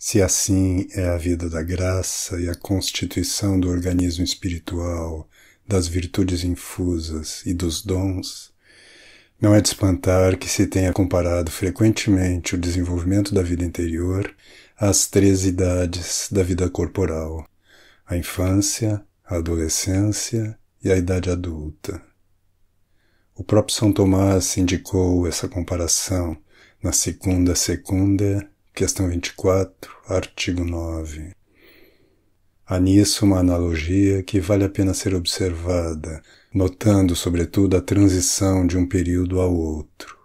Se assim é a vida da graça e a constituição do organismo espiritual, das virtudes infusas e dos dons, não é de espantar que se tenha comparado frequentemente o desenvolvimento da vida interior às três idades da vida corporal, a infância, a adolescência e a idade adulta. O próprio São Tomás indicou essa comparação na Segunda Secunda Questão 24, artigo 9. Há nisso uma analogia que vale a pena ser observada, notando sobretudo a transição de um período ao outro.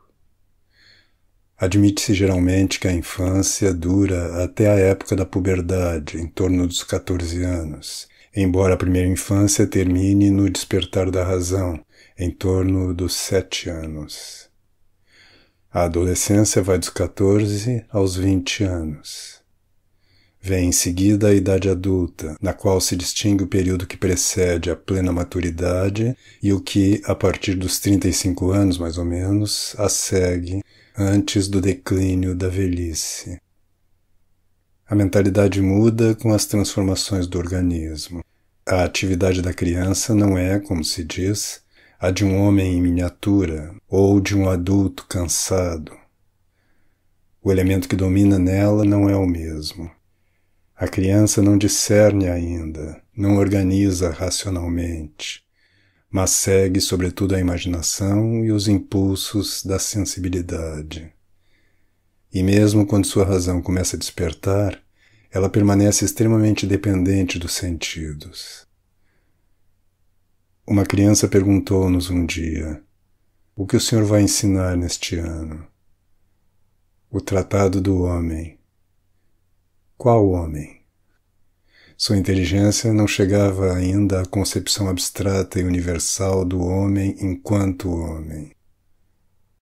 Admite-se geralmente que a infância dura até a época da puberdade, em torno dos 14 anos, embora a primeira infância termine no despertar da razão, em torno dos 7 anos. A adolescência vai dos 14 aos 20 anos. Vem em seguida a idade adulta, na qual se distingue o período que precede a plena maturidade e o que, a partir dos 35 anos mais ou menos, a segue antes do declínio da velhice. A mentalidade muda com as transformações do organismo. A atividade da criança não é, como se diz, a de um homem em miniatura ou de um adulto cansado. O elemento que domina nela não é o mesmo. A criança não discerne ainda, não organiza racionalmente, mas segue sobretudo a imaginação e os impulsos da sensibilidade. E mesmo quando sua razão começa a despertar, ela permanece extremamente dependente dos sentidos. Uma criança perguntou-nos um dia: O que o senhor vai ensinar neste ano? O Tratado do Homem. Qual homem? Sua inteligência não chegava ainda à concepção abstrata e universal do homem enquanto homem.